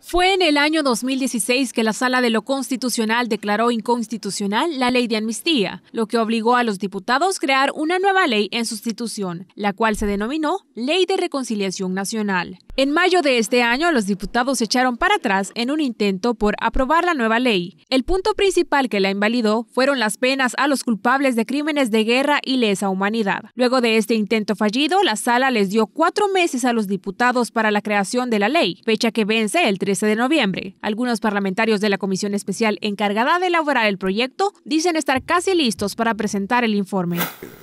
Fue en el año 2016 que la Sala de lo Constitucional declaró inconstitucional la ley de amnistía, lo que obligó a los diputados crear una nueva ley en sustitución, la cual se denominó Ley de Reconciliación Nacional. En mayo de este año, los diputados se echaron para atrás en un intento por aprobar la nueva ley. El punto principal que la invalidó fueron las penas a los culpables de crímenes de guerra y lesa humanidad. Luego de este intento fallido, la sala les dio cuatro meses a los diputados para la creación de la ley, fecha que vence el 13 de noviembre. Algunos parlamentarios de la comisión especial encargada de elaborar el proyecto dicen estar casi listos para presentar el informe.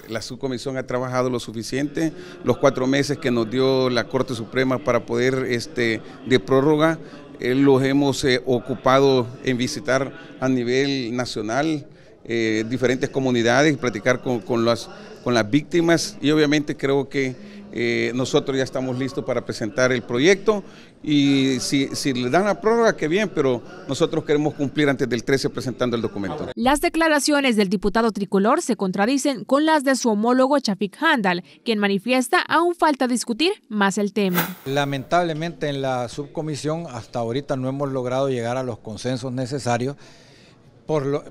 La subcomisión ha trabajado lo suficiente, los cuatro meses que nos dio la Corte Suprema para poder este, de prórroga, eh, los hemos eh, ocupado en visitar a nivel nacional eh, diferentes comunidades, platicar con, las, con las víctimas y obviamente creo que eh, nosotros ya estamos listos para presentar el proyecto y si, le dan la prórroga, qué bien, pero nosotros queremos cumplir antes del 13 presentando el documento. Las declaraciones del diputado tricolor se contradicen con las de su homólogo Chafik Handal, quien manifiesta aún falta discutir más el tema. Lamentablemente en la subcomisión hasta ahorita no hemos logrado llegar a los consensos necesarios por lo,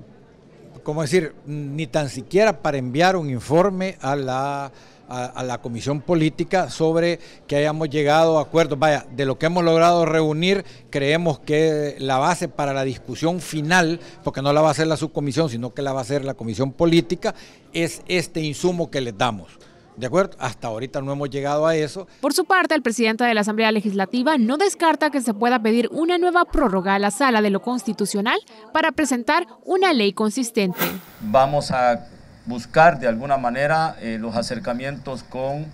como decir, ni tan siquiera para enviar un informe a la a, la comisión política sobre que hayamos llegado a acuerdos. Vaya, de lo que hemos logrado reunir, creemos que la base para la discusión final, porque no la va a hacer la subcomisión, sino que la va a hacer la comisión política, es este insumo que les damos. ¿De acuerdo? Hasta ahorita no hemos llegado a eso. Por su parte, el presidente de la Asamblea Legislativa no descarta que se pueda pedir una nueva prórroga a la sala de lo constitucional para presentar una ley consistente. Vamos a buscar de alguna manera eh, los acercamientos con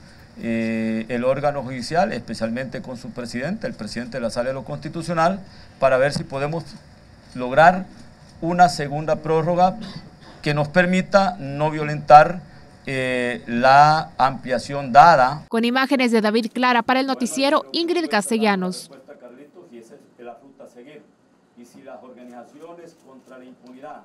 eh, el órgano judicial, especialmente con su presidente, el presidente de la Sala de lo Constitucional, para ver si podemos lograr una segunda prórroga que nos permita no violentar eh, la ampliación dada. Con imágenes de David Clara para el noticiero Ingrid Castellanos. Y si las organizaciones contra la impunidad